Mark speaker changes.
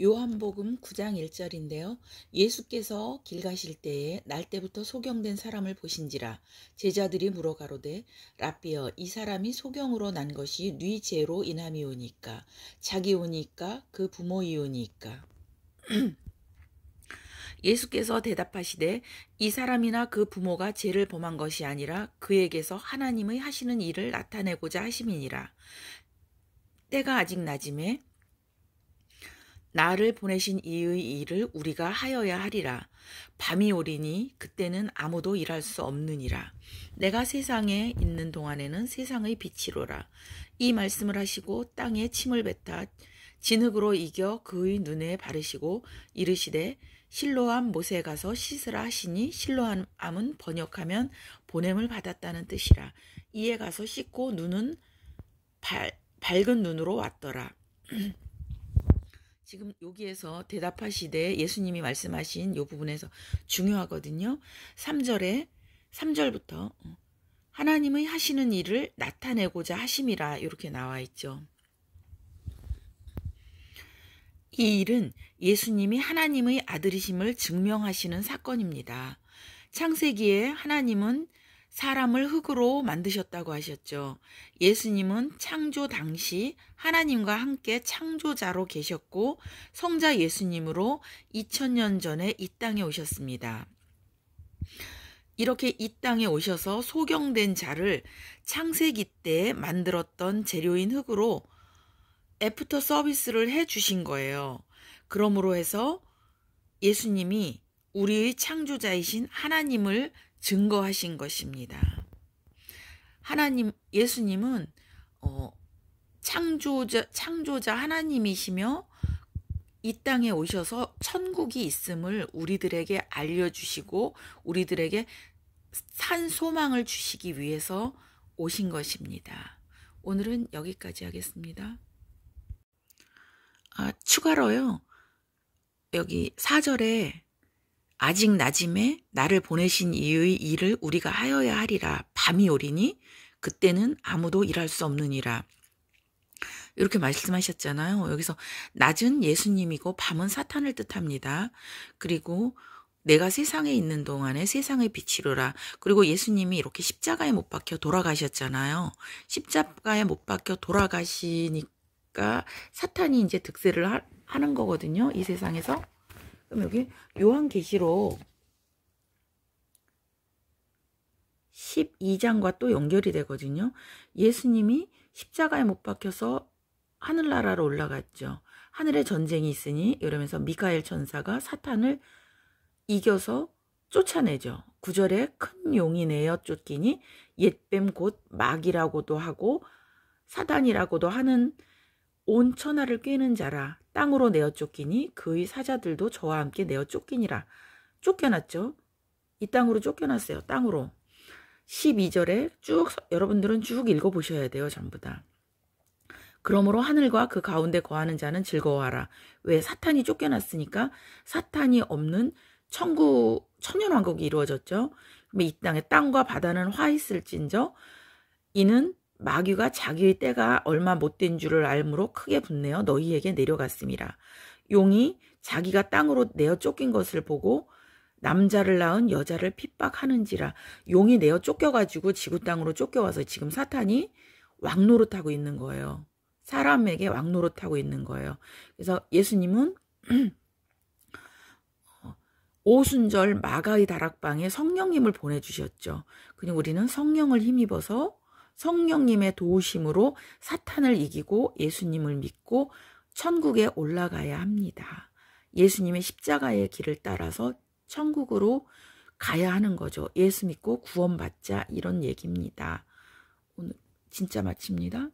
Speaker 1: 요한복음 9장 1절인데요. 예수께서 길 가실 때에 날때부터 소경된 사람을 보신지라 제자들이 물어 가로되 라삐어 이 사람이 소경으로 난 것이 뉘 죄로 인함이오니까 자기오니까 그 부모이오니까 예수께서 대답하시되 이 사람이나 그 부모가 죄를 범한 것이 아니라 그에게서 하나님의 하시는 일을 나타내고자 하심이니라 때가 아직 낮음에 나를 보내신 이의 일을 우리가 하여야 하리라. 밤이 오리니 그때는 아무도 일할 수 없느니라. 내가 세상에 있는 동안에는 세상의 빛이로라. 이 말씀을 하시고 땅에 침을 뱉아 진흙으로 이겨 그의 눈에 바르시고 이르시되 실로암 모세 가서 씻으라 하시니 실로암은 번역하면 보냄을 받았다는 뜻이라. 이에 가서 씻고 눈은 발, 밝은 눈으로 왔더라. 지금 여기에서 대답하시되 예수님이 말씀하신 이 부분에서 중요하거든요. 3절에 3절부터 어, 하나님의 하시는 일을 나타내고자 하심이라 이렇게 나와 있죠. 이 일은 예수님이 하나님의 아들이심을 증명하시는 사건입니다. 창세기에 하나님은 사람을 흙으로 만드셨다고 하셨죠. 예수님은 창조 당시 하나님과 함께 창조자로 계셨고 성자 예수님으로 2000년 전에 이 땅에 오셨습니다. 이렇게 이 땅에 오셔서 소경된 자를 창세기 때 만들었던 재료인 흙으로 애프터 서비스를 해 주신 거예요. 그러므로 해서 예수님이 우리의 창조자이신 하나님을 증거하신 것입니다. 하나님, 예수님은, 어, 창조자, 창조자 하나님이시며 이 땅에 오셔서 천국이 있음을 우리들에게 알려주시고 우리들에게 산 소망을 주시기 위해서 오신 것입니다. 오늘은 여기까지 하겠습니다. 아, 추가로요. 여기 4절에 아직 낮임에 나를 보내신 이의 일을 우리가 하여야 하리라. 밤이 오리니 그때는 아무도 일할 수 없느니라. 이렇게 말씀하셨잖아요. 여기서 낮은 예수님이고 밤은 사탄을 뜻합니다. 그리고 내가 세상에 있는 동안에 세상의 빛이로라. 그리고 예수님이 이렇게 십자가에 못 박혀 돌아가셨잖아요. 십자가에 못 박혀 돌아가시니까 사탄이 이제 득세를 하, 하는 거거든요. 이 세상에서. 그럼 여기 네. 요한계시록 12장과 또 연결이 되거든요. 예수님이 십자가에 못 박혀서 하늘나라로 올라갔죠. 하늘에 전쟁이 있으니 이러면서 미카엘 천사가 사탄을 이겨서 쫓아내죠. 구절에큰 용이 내어 쫓기니 옛 뱀 곧 막이라고도 하고 사단이라고도 하는 온 천하를 꿰는 자라 땅으로 내어 쫓기니 그의 사자들도 저와 함께 내어 쫓기니라. 쫓겨났죠. 이 땅으로 쫓겨났어요. 땅으로. 12절에 쭉 여러분들은 쭉 읽어보셔야 돼요. 전부 다. 그러므로 하늘과 그 가운데 거하는 자는 즐거워하라. 왜 사탄이 쫓겨났으니까 사탄이 없는 천구 천년왕국이 이루어졌죠. 이 땅에 땅과 바다는 화 있을진저 이는 마귀가 자기의 때가 얼마 못된 줄을 알므로 크게 분내어 너희에게 내려갔습니다. 용이 자기가 땅으로 내어 쫓긴 것을 보고 남자를 낳은 여자를 핍박하는지라 용이 내어 쫓겨가지고 지구 땅으로 쫓겨와서 지금 사탄이 왕노릇하고 있는 거예요. 사람에게 왕노릇하고 있는 거예요. 그래서 예수님은 오순절 마가의 다락방에 성령님을 보내주셨죠. 그리고 우리는 성령을 힘입어서 성령님의 도우심으로 사탄을 이기고 예수님을 믿고 천국에 올라가야 합니다. 예수님의 십자가의 길을 따라서 천국으로 가야 하는 거죠. 예수 믿고 구원받자 이런 얘기입니다. 오늘 진짜 마칩니다.